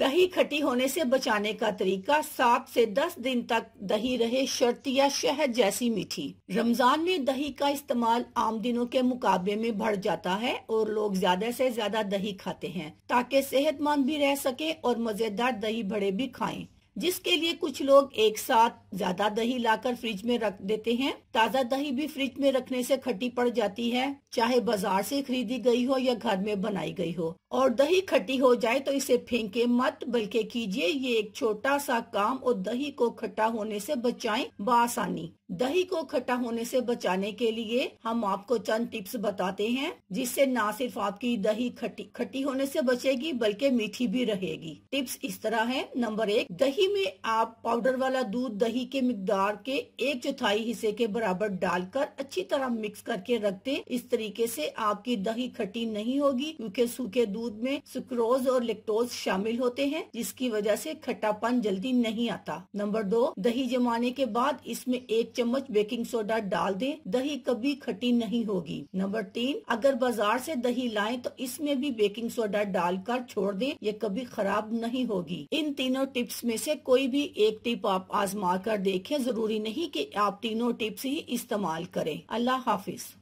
दही खटी होने से बचाने का तरीका सात से दस दिन तक दही रहे शर्त या शहद जैसी मीठी रमजान में दही का इस्तेमाल आम दिनों के मुकाबले में बढ़ जाता है और लोग ज्यादा से ज्यादा दही खाते हैं ताकि सेहतमंद भी रह सके और मजेदार दही बड़े भी खाएं जिसके लिए कुछ लोग एक साथ ज्यादा दही लाकर फ्रिज में रख देते हैं ताज़ा दही भी फ्रिज में रखने से खट्टी पड़ जाती है चाहे बाजार से खरीदी गई हो या घर में बनाई गई हो और दही खट्टी हो जाए तो इसे फेंके मत बल्कि कीजिए ये एक छोटा सा काम और दही को खट्टा होने से बचाएं बासानी दही को खट्टा होने से बचाने के लिए हम आपको चंद टिप्स बताते हैं जिससे न सिर्फ आपकी दही खट्टी खट्टी होने से बचेगी बल्कि मीठी भी रहेगी टिप्स इस तरह है नंबर एक दही ही में आप पाउडर वाला दूध दही के मकदार के एक चौथाई हिस्से के बराबर डालकर अच्छी तरह मिक्स करके रख दे इस तरीके से आपकी दही खट्टी नहीं होगी क्योंकि सूखे दूध में सुक्रोज और लेक्टोज शामिल होते हैं जिसकी वजह से खट्टापन जल्दी नहीं आता नंबर दो दही जमाने के बाद इसमें एक चम्मच बेकिंग सोडा डाल दे दही कभी खट्टी नहीं होगी नंबर तीन अगर बाजार से दही लाए तो इसमें भी बेकिंग सोडा डालकर छोड़ दे ये कभी खराब नहीं होगी इन तीनों टिप्स में से से कोई भी एक टिप आप आजमा कर देखें जरूरी नहीं कि आप तीनों टिप्स ही इस्तेमाल करें अल्लाह हाफिज